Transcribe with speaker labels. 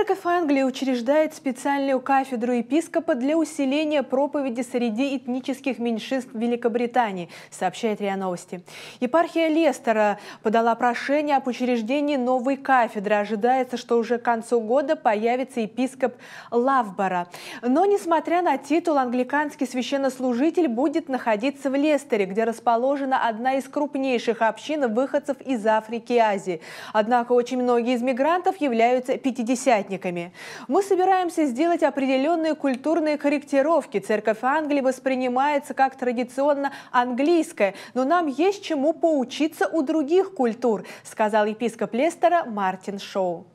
Speaker 1: Церковь Англии учреждает специальную кафедру епископа для усиления проповеди среди этнических меньшинств Великобритании, сообщает РИА Новости. Епархия Лестера подала прошение об учреждении новой кафедры. Ожидается, что уже к концу года появится епископ Лавбора. Но, несмотря на титул, англиканский священнослужитель будет находиться в Лестере, где расположена одна из крупнейших общин выходцев из Африки и Азии. Однако очень многие из мигрантов являются 50 пятниками. Мы собираемся сделать определенные культурные корректировки. Церковь Англии воспринимается как традиционно английская, но нам есть чему поучиться у других культур, сказал епископ Лестера Мартин Шоу.